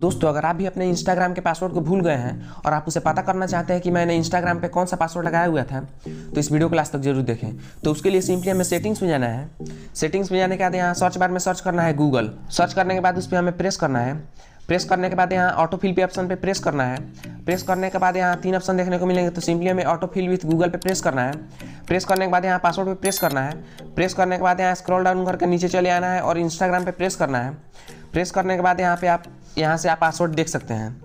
दोस्तों अगर आप भी अपने इंस्टाग्राम के पासवर्ड को भूल गए हैं और आप उसे पता करना चाहते हैं कि मैंने इंस्टाग्राम पे कौन सा पासवर्ड लगाया हुआ था तो इस वीडियो क्लास तक जरूर देखें तो उसके लिए सिंपली हमें सेटिंग्स में जाना है सेटिंग्स में जाने के बाद यहाँ सर्च बार में सर्च करना है गूगल सर्च करने के बाद उस पर हमें प्रेस करना है प्रेस करने के बाद यहाँ ऑटो फिल पे ऑप्शन पे प्रेस करना है प्रेस करने के बाद यहाँ तीन ऑप्शन देखने को मिलेंगे तो सिंपली हमें ऑटो फिल विथ गूगल पे प्रेस करना है प्रेस करने के बाद यहाँ पासवर्ड पे प्रेस करना है प्रेस करने के बाद यहाँ स्क्रॉल डाउन करके नीचे चले आना है और इंस्टाग्राम पे प्रेस करना है प्रेस करने के बाद यहाँ पे आप यहाँ से आप पासवर्ड देख सकते हैं